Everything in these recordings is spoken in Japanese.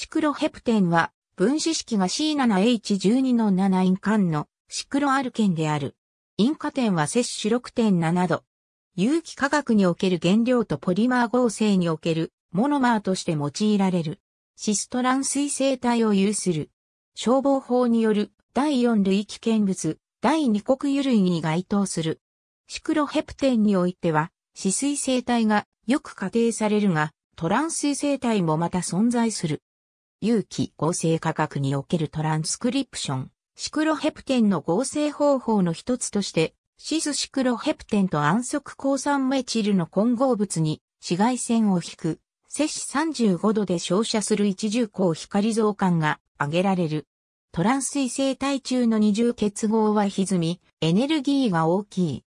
シクロヘプテンは分子式が C7H12 の7イン間のシクロアルケンである。インカテンは摂取6.7度。有機化学における原料とポリマー合成におけるモノマーとして用いられる。シストラン水生体を有する。消防法による第4類危険物、第2国油類に該当する。シクロヘプテンにおいては、死水生体がよく仮定されるが、トラン水生体もまた存在する。有機合成化学におけるトランスクリプション、シクロヘプテンの合成方法の一つとして、シスシクロヘプテンと安息抗酸メチルの混合物に紫外線を引く、摂氏35度で照射する一重光光増感が挙げられる。トランス異性体中の二重結合は歪み、エネルギーが大きい。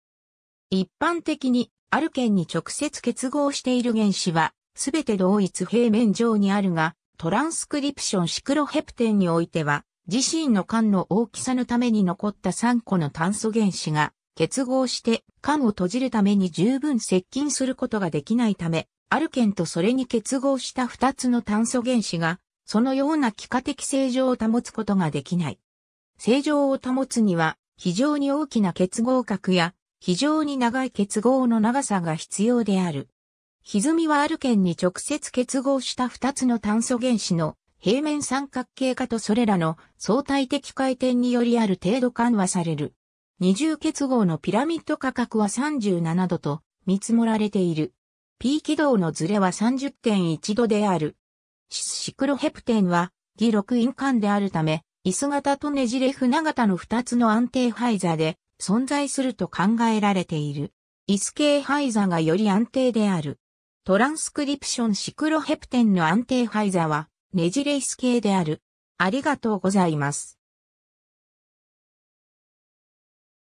一般的に、アルケンに直接結合している原子は、すべて同一平面上にあるが、トランスクリプションシクロヘプテンにおいては、自身の間の大きさのために残った3個の炭素原子が結合して間を閉じるために十分接近することができないため、アルケンとそれに結合した2つの炭素原子が、そのような気化的正常を保つことができない。正常を保つには、非常に大きな結合角や、非常に長い結合の長さが必要である。歪みはある県に直接結合した二つの炭素原子の平面三角形化とそれらの相対的回転によりある程度緩和される。二重結合のピラミッド価格は37度と見積もられている。P 軌道のズレは30.1度である。シスシクロヘプテンは、議6因間であるため、椅子型とねじれ船型の二つの安定ザ座で存在すると考えられている。椅子系ザ座がより安定である。トランスクリプションシクロヘプテンの安定イザーは、ネジレイス系である。ありがとうございます。